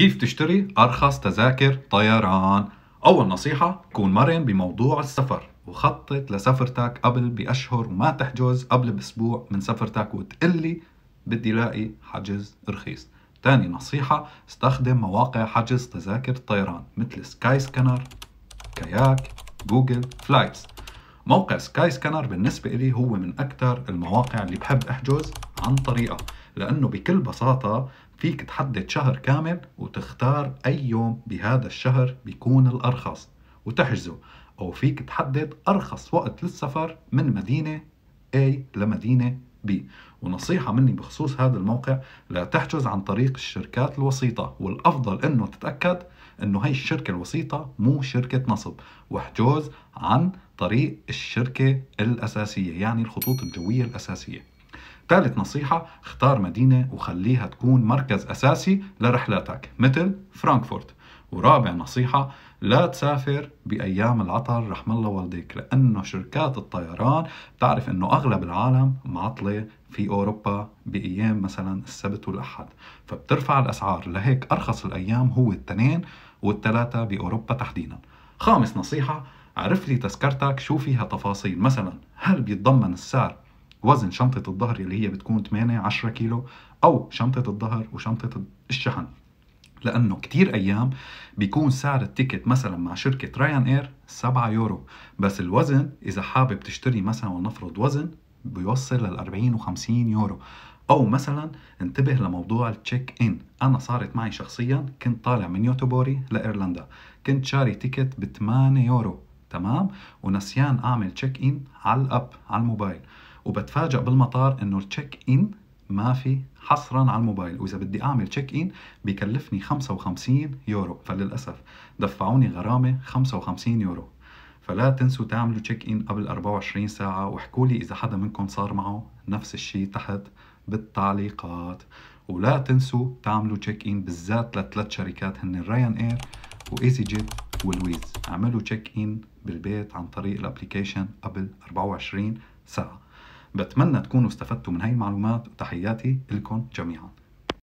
كيف تشتري أرخص تذاكر طيران؟ أول نصيحة كون مرن بموضوع السفر وخطط لسفرتك قبل بأشهر وما تحجز قبل بأسبوع من سفرتك وتقلي بدي لاقي حجز رخيص تاني نصيحة استخدم مواقع حجز تذاكر الطيران مثل سكاي سكانر كاياك جوجل فلايتس موقع سكاي سكانر بالنسبة لي هو من أكثر المواقع اللي بحب أحجز عن طريقة لأنه بكل بساطة فيك تحدد شهر كامل وتختار أي يوم بهذا الشهر بيكون الأرخص وتحجزه أو فيك تحدد أرخص وقت للسفر من مدينة A لمدينة B ونصيحة مني بخصوص هذا الموقع لا تحجز عن طريق الشركات الوسيطة والأفضل أنه تتأكد أنه هاي الشركة الوسيطة مو شركة نصب وحجوز عن طريق الشركة الأساسية يعني الخطوط الجوية الأساسية ثالث نصيحة اختار مدينة وخليها تكون مركز أساسي لرحلاتك مثل فرانكفورت ورابع نصيحة لا تسافر بأيام العطل رحم الله والديك لأنه شركات الطيران بتعرف أنه أغلب العالم معطلة في أوروبا بأيام مثلا السبت والأحد فبترفع الأسعار لهيك أرخص الأيام هو التنين والتلاتة بأوروبا تحديدا خامس نصيحة عرف لي تذكرتك شو فيها تفاصيل مثلا هل بيتضمن السعر وزن شنطه الظهر اللي هي بتكون 8 10 كيلو او شنطه الظهر وشنطه الشحن لانه كتير ايام بيكون سعر التيكت مثلا مع شركه رايان اير 7 يورو بس الوزن اذا حابب تشتري مثلا ونفرض وزن بيوصل لل 40 و50 يورو او مثلا انتبه لموضوع التشيك ان انا صارت معي شخصيا كنت طالع من يوتوبوري لايرلندا كنت شاري تيكت ب 8 يورو تمام ونسيان اعمل تشيك ان على الاب على الموبايل وبتفاجئ بالمطار انه التشيك ان ما في حصرا على الموبايل واذا بدي اعمل تشيك ان بكلفني 55 يورو فللاسف دفعوني غرامه 55 يورو فلا تنسوا تعملوا تشيك ان قبل 24 ساعه واحكوا لي اذا حدا منكم صار معه نفس الشيء تحت بالتعليقات ولا تنسوا تعملوا تشيك ان بالذات لثلاث شركات هن رايان اير وايزي جيت والويز اعملوا تشيك ان بالبيت عن طريق الابلكيشن قبل 24 ساعه بتمنى تكونوا استفدتوا من هاي المعلومات وتحياتي لكم جميعاً